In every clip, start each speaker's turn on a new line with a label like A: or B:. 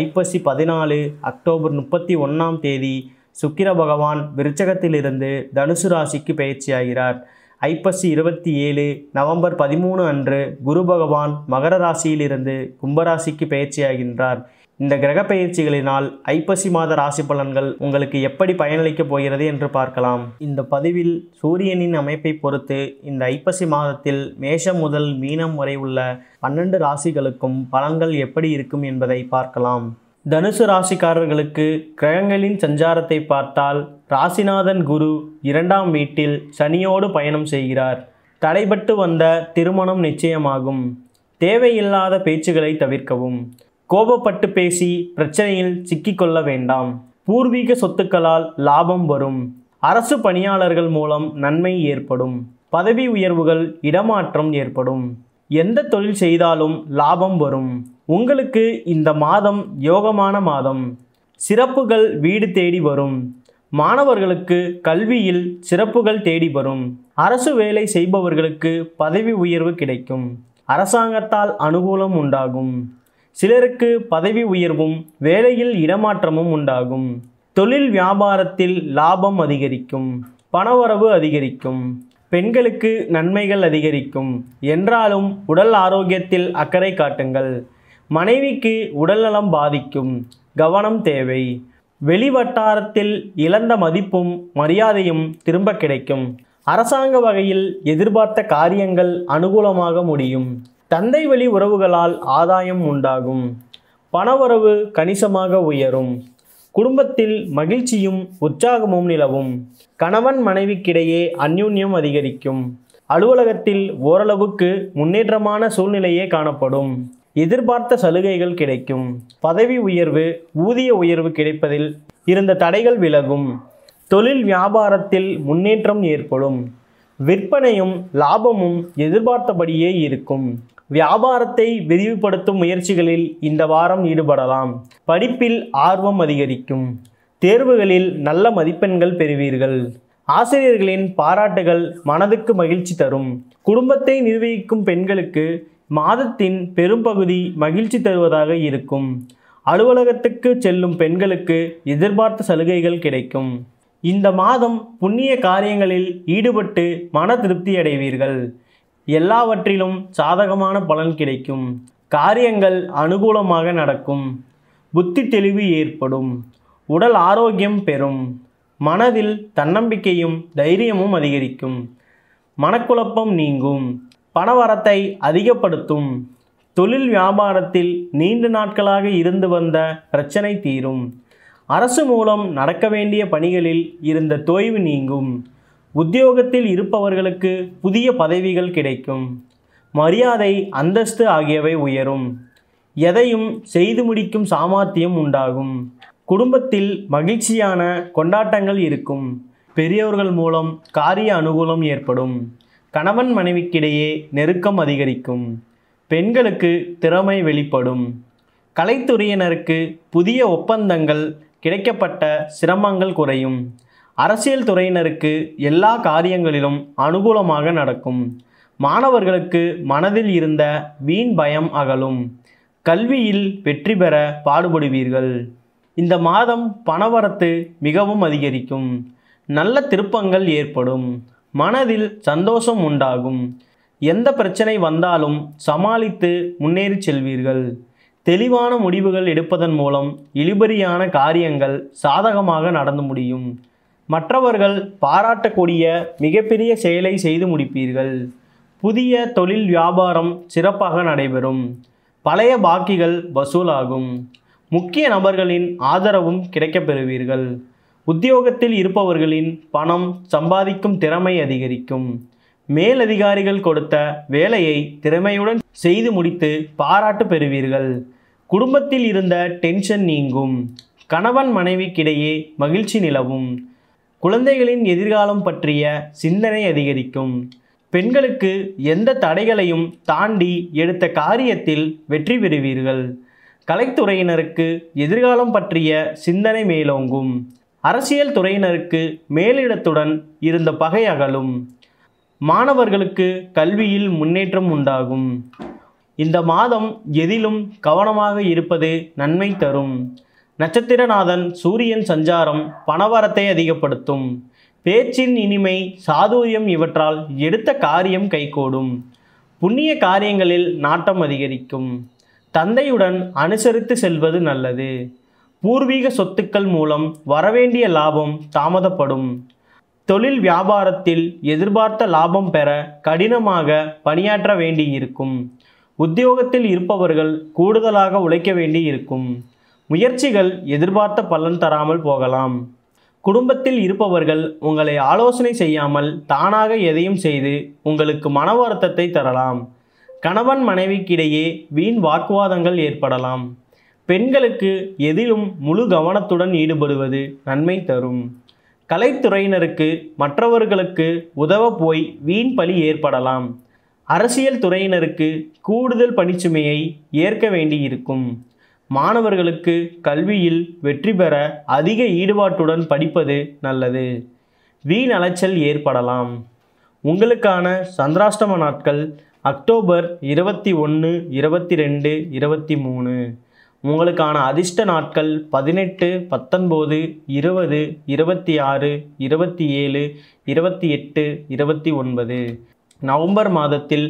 A: ஐப்பசி பதினாலு அக்டோபர் முப்பத்தி ஒன்றாம் தேதி சுக்கிர பகவான் விருச்சகத்திலிருந்து தனுசு ராசிக்கு பயிற்சியாகிறார் ஐப்பசி இருபத்தி ஏழு நவம்பர் பதிமூணு அன்று குரு பகவான் மகர ராசியிலிருந்து கும்பராசிக்கு பயிற்சியாகின்றார் இந்த கிரக பயிற்சிகளினால் ஐப்பசி மாத ராசி பலன்கள் உங்களுக்கு எப்படி பயனளிக்கப் போகிறது என்று பார்க்கலாம் இந்த பதிவில் சூரியனின் அமைப்பை பொறுத்து இந்த ஐப்பசி மாதத்தில் மேஷம் முதல் மீனம் வரை உள்ள பன்னெண்டு ராசிகளுக்கும் பலன்கள் எப்படி இருக்கும் என்பதை பார்க்கலாம் தனுசு ராசிக்காரர்களுக்கு கிரகங்களின் சஞ்சாரத்தை பார்த்தால் ராசிநாதன் குரு இரண்டாம் வீட்டில் சனியோடு பயணம் செய்கிறார் தடைபட்டு வந்த திருமணம் நிச்சயமாகும் தேவையில்லாத பேச்சுகளை தவிர்க்கவும் கோபப்பட்டு பேசி பிரச்சனையில் சிக்கிக்கொள்ள வேண்டாம் பூர்வீக சொத்துக்களால் லாபம் வரும் அரசு பணியாளர்கள் மூலம் நன்மை ஏற்படும் பதவி உயர்வுகள் இடமாற்றம் ஏற்படும் எந்த தொழில் செய்தாலும் லாபம் வரும் உங்களுக்கு இந்த மாதம் யோகமான மாதம் சிறப்புகள் வீடு தேடி வரும் மாணவர்களுக்கு கல்வியில் சிறப்புகள் தேடி வரும் அரசு வேலை செய்பவர்களுக்கு பதவி உயர்வு கிடைக்கும் அரசாங்கத்தால் அனுகூலம் உண்டாகும் சிலருக்கு பதவி உயர்வும் வேலையில் இடமாற்றமும் உண்டாகும் தொழில் வியாபாரத்தில் லாபம் அதிகரிக்கும் பணவரவு அதிகரிக்கும் பெண்களுக்கு நன்மைகள் அதிகரிக்கும் என்றாலும் உடல் ஆரோக்கியத்தில் அக்கறை காட்டுங்கள் மனைவிக்கு உடல்நலம் பாதிக்கும் கவனம் தேவை வெளிவட்டாரத்தில் இழந்த மதிப்பும் மரியாதையும் திரும்ப கிடைக்கும் அரசாங்க வகையில் எதிர்பார்த்த காரியங்கள் அனுகூலமாக முடியும் தந்தை வழி உறவுகளால் ஆதாயம் உண்டாகும் பணவரவு கணிசமாக உயரும் குடும்பத்தில் மகிழ்ச்சியும் உற்சாகமும் நிலவும் கணவன் மனைவிக்கிடையே அந்யூன்யம் அதிகரிக்கும் அலுவலகத்தில் ஓரளவுக்கு முன்னேற்றமான சூழ்நிலையே காணப்படும் எதிர்பார்த்த சலுகைகள் கிடைக்கும் பதவி உயர்வு ஊதிய உயர்வு கிடைப்பதில் இருந்த தடைகள் விலகும் தொழில் வியாபாரத்தில் முன்னேற்றம் ஏற்படும் விற்பனையும் லாபமும் எதிர்பார்த்தபடியே இருக்கும் வியாபாரத்தை விரிவுபடுத்தும் முயற்சிகளில் இந்த வாரம் ஈடுபடலாம் படிப்பில் ஆர்வம் அதிகரிக்கும் தேர்வுகளில் நல்ல மதிப்பெண்கள் பெறுவீர்கள் ஆசிரியர்களின் பாராட்டுகள் மனதுக்கு மகிழ்ச்சி தரும் குடும்பத்தை நிர்வகிக்கும் பெண்களுக்கு மாதத்தின் பெரும்பகுதி மகிழ்ச்சி தருவதாக இருக்கும் அலுவலகத்துக்கு செல்லும் பெண்களுக்கு எதிர்பார்த்த சலுகைகள் கிடைக்கும் இந்த மாதம் புண்ணிய காரியங்களில் ஈடுபட்டு மன திருப்தி அடைவீர்கள் எல்லாவற்றிலும் சாதகமான பலன் கிடைக்கும் காரியங்கள் அனுகூலமாக நடக்கும் புத்தி தெளிவு ஏற்படும் உடல் ஆரோக்கியம் பெறும் மனதில் தன்னம்பிக்கையும் தைரியமும் அதிகரிக்கும் மனக்குழப்பம் நீங்கும் பணவரத்தை அதிகப்படுத்தும் தொழில் வியாபாரத்தில் நீண்ட நாட்களாக இருந்து வந்த பிரச்சனை தீரும் அரசு மூலம் நடக்க வேண்டிய பணிகளில் இருந்த தொய்வு நீங்கும் உத்தியோகத்தில் இருப்பவர்களுக்கு புதிய பதவிகள் கிடைக்கும் மரியாதை அந்தஸ்து ஆகியவை உயரும் எதையும் செய்து முடிக்கும் சாமர்த்தியம் உண்டாகும் குடும்பத்தில் மகிழ்ச்சியான கொண்டாட்டங்கள் இருக்கும் பெரியவர்கள் மூலம் காரிய அனுகூலம் ஏற்படும் கணவன் மனைவிக்கிடையே நெருக்கம் அதிகரிக்கும் பெண்களுக்கு திறமை வெளிப்படும் கலைத்துறையினருக்கு புதிய ஒப்பந்தங்கள் கிடைக்கப்பட்ட சிரமங்கள் குறையும் அரசியல் துறையினருக்கு எல்லா காரியங்களிலும் அனுகூலமாக நடக்கும் மாணவர்களுக்கு மனதில் இருந்த வீண் பயம் அகலும் கல்வியில் வெற்றி பெற பாடுபடுவீர்கள் இந்த மாதம் பணவரத்து மிகவும் அதிகரிக்கும் நல்ல திருப்பங்கள் ஏற்படும் மனதில் சந்தோஷம் உண்டாகும் எந்த பிரச்சனை வந்தாலும் சமாளித்து முன்னேறி செல்வீர்கள் தெளிவான முடிவுகள் எடுப்பதன் மூலம் இழுபறியான காரியங்கள் சாதகமாக நடந்து முடியும் மற்றவர்கள் பாராட்டக்கூடிய மிகப்பெரிய செயலை செய்து முடிப்பீர்கள் புதிய தொழில் வியாபாரம் சிறப்பாக நடைபெறும் பழைய பாக்கிகள் வசூலாகும் முக்கிய நபர்களின் ஆதரவும் கிடைக்கப்பெறுவீர்கள் உத்தியோகத்தில் இருப்பவர்களின் பணம் சம்பாதிக்கும் திறமை அதிகரிக்கும் மேலதிகாரிகள் கொடுத்த வேலையை திறமையுடன் செய்து முடித்து பாராட்டு பெறுவீர்கள் குடும்பத்தில் இருந்த டென்ஷன் நீங்கும் கணவன் மனைவிக்கிடையே மகிழ்ச்சி நிலவும் குழந்தைகளின் எதிர்காலம் பற்றிய சிந்தனை அதிகரிக்கும் பெண்களுக்கு எந்த தடைகளையும் தாண்டி எடுத்த காரியத்தில் வெற்றி பெறுவீர்கள் கலைத்துறையினருக்கு எதிர்காலம் பற்றிய சிந்தனை மேலோங்கும் அரசியல் துறையினருக்கு மேலிடத்துடன் இருந்த பகை அகலும் மாணவர்களுக்கு கல்வியில் முன்னேற்றம் உண்டாகும் இந்த மாதம் எதிலும் கவனமாக இருப்பது நன்மை தரும் நட்சத்திரநாதன் சூரியன் சஞ்சாரம் பணவரத்தை அதிகப்படுத்தும் பேச்சின் இனிமை சாதுரியம் இவற்றால் எடுத்த காரியம் கைகூடும் புண்ணிய காரியங்களில் நாட்டம் அதிகரிக்கும் தந்தையுடன் அனுசரித்து செல்வது நல்லது பூர்வீக சொத்துக்கள் மூலம் வரவேண்டிய லாபம் தாமதப்படும் தொழில் வியாபாரத்தில் எதிர்பார்த்த லாபம் பெற கடினமாக பணியாற்ற வேண்டியிருக்கும் உத்தியோகத்தில் இருப்பவர்கள் கூடுதலாக உழைக்க வேண்டியிருக்கும் முயற்சிகள் எதிர்பார்த்த பலன் தராமல் போகலாம் குடும்பத்தில் இருப்பவர்கள் உங்களை ஆலோசனை செய்யாமல் தானாக எதையும் செய்து உங்களுக்கு மன வருத்தத்தை தரலாம் கணவன் மனைவிக்கிடையே வீண் வாக்குவாதங்கள் ஏற்படலாம் பெண்களுக்கு எதிலும் முழு கவனத்துடன் ஈடுபடுவது நன்மை தரும் கலைத்துறையினருக்கு மற்றவர்களுக்கு உதவ போய் வீண் பலி ஏற்படலாம் அரசியல் துறையினருக்கு கூடுதல் பணிச்சுமையை ஏற்க வேண்டியிருக்கும் மாணவர்களுக்கு கல்வியில் வெற்றி பெற அதிக ஈடுபாட்டுடன் படிப்பது நல்லது வீண் அலைச்சல் ஏற்படலாம் உங்களுக்கான சந்திராஷ்டம நாட்கள் அக்டோபர் இருபத்தி ஒன்று இருபத்தி ரெண்டு இருபத்தி மூணு உங்களுக்கான அதிர்ஷ்ட நாட்கள் பதினெட்டு பத்தொன்பது இருபது இருபத்தி ஆறு இருபத்தி ஏழு இருபத்தி எட்டு இருபத்தி ஒன்பது நவம்பர் மாதத்தில்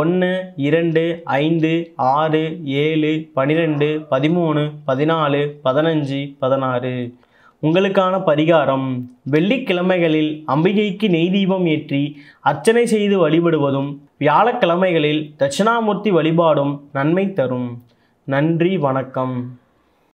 A: ஒன்று இரண்டு ஐந்து ஆறு ஏழு பன்னிரெண்டு பதிமூணு பதினாலு பதினஞ்சு பதினாறு உங்களுக்கான பரிகாரம் வெள்ளிக்கிழமைகளில் அம்பிகைக்கு நெய் தீபம் ஏற்றி அர்ச்சனை செய்து வழிபடுவதும் வியாழக்கிழமைகளில் தட்சிணாமூர்த்தி வழிபாடும் நன்மை தரும் நன்றி வணக்கம்